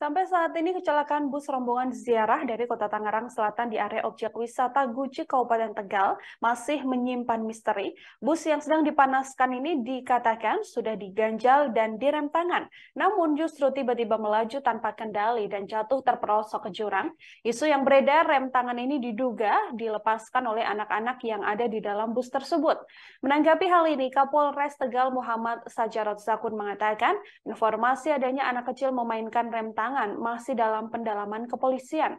Sampai saat ini kecelakaan bus rombongan ziarah dari Kota Tangerang Selatan di area objek wisata Guci Kabupaten Tegal masih menyimpan misteri. Bus yang sedang dipanaskan ini dikatakan sudah diganjal dan direm tangan, namun justru tiba-tiba melaju tanpa kendali dan jatuh terperosok ke jurang. Isu yang beredar rem tangan ini diduga dilepaskan oleh anak-anak yang ada di dalam bus tersebut. Menanggapi hal ini, Kapolres Tegal Muhammad Sajarot Zakun mengatakan informasi adanya anak kecil memainkan rem tangan keterangan masih dalam pendalaman kepolisian.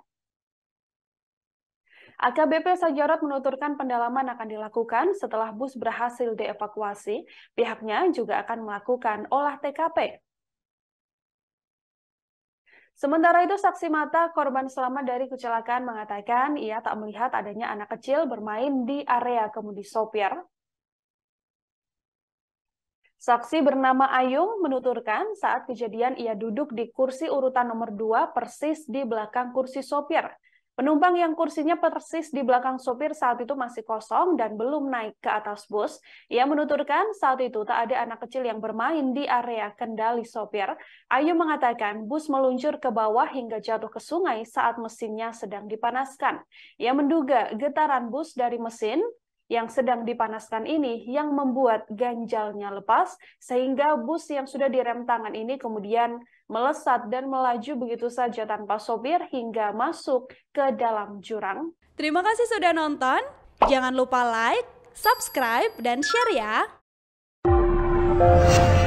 AKBP Sajarot menuturkan pendalaman akan dilakukan setelah bus berhasil dievakuasi, pihaknya juga akan melakukan olah TKP. Sementara itu, saksi mata korban selamat dari kecelakaan mengatakan ia tak melihat adanya anak kecil bermain di area kemudi sopir Saksi bernama Ayung menuturkan saat kejadian ia duduk di kursi urutan nomor 2 persis di belakang kursi sopir. Penumpang yang kursinya persis di belakang sopir saat itu masih kosong dan belum naik ke atas bus. Ia menuturkan saat itu tak ada anak kecil yang bermain di area kendali sopir. Ayu mengatakan bus meluncur ke bawah hingga jatuh ke sungai saat mesinnya sedang dipanaskan. Ia menduga getaran bus dari mesin yang sedang dipanaskan ini yang membuat ganjalnya lepas sehingga bus yang sudah direm tangan ini kemudian melesat dan melaju begitu saja tanpa sopir hingga masuk ke dalam jurang. Terima kasih sudah nonton. Jangan lupa like, subscribe, dan share ya.